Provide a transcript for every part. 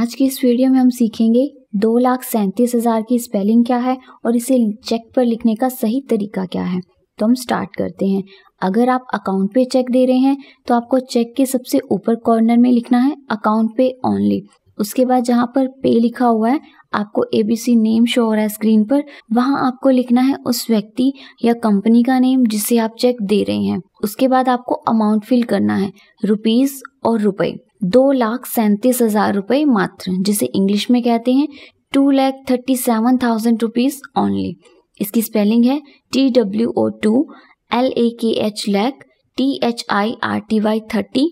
आज की इस वीडियो में हम सीखेंगे दो लाख सैंतीस हज़ार की स्पेलिंग क्या है और इसे चेक पर लिखने का सही तरीका क्या है तो हम स्टार्ट करते हैं अगर आप अकाउंट पे चेक दे रहे हैं तो आपको चेक के सबसे ऊपर कॉर्नर में लिखना है अकाउंट पे ओनली उसके बाद जहाँ पर पे लिखा हुआ है आपको एबीसी नेम शो हो रहा है स्क्रीन पर वहाँ आपको लिखना है उस व्यक्ति या कंपनी का नेम जिसे आप चेक दे रहे हैं उसके बाद आपको अमाउंट फिल करना है रुपीज़ और रुपए दो लाख सैंतीस हजार रुपए मात्र जिसे इंग्लिश में कहते हैं two lakh thirty seven thousand rupees only इसकी स्पेलिंग है T W O two L A K H lakh T H I R T Y thirty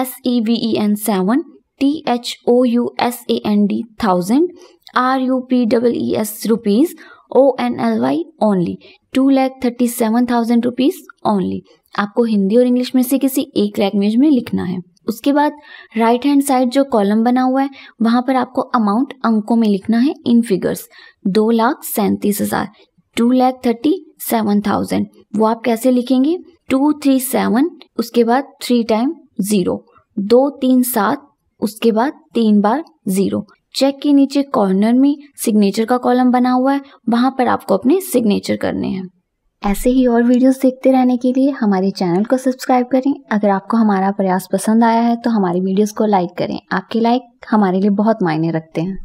S E V E N seven T H O U S A N D thousand R U P double E S rupees O N L Y only two lakh thirty seven thousand rupees only आपको हिंदी और English में से किसी एक language में लिखना है उसके बाद राइट हैंड साइड जो कॉलम बना हुआ है वहां पर आपको अमाउंट अंकों में लिखना है इन फिगर्स दो लाख सैंतीस हज़ार two lakh thirty seven thousand वो आप कैसे लिखेंगे टू थ्री सेवन उसके बाद थ्री टाइम ज़ीरो दो तीन सात उसके बाद तीन बार ज़ीरो चेक के नीचे कॉर्नर में सिग्नेचर का कॉलम बना हुआ है वहां पर आपको अपने सिग्नेचर करने हैं ऐसे ही और वीडियोस देखते रहने के लिए हमारे चैनल को सब्सक्राइब करें अगर आपको हमारा प्रयास पसंद आया है तो हमारी वीडियोस को लाइक करें आपके लाइक हमारे लिए बहुत मायने रखते हैं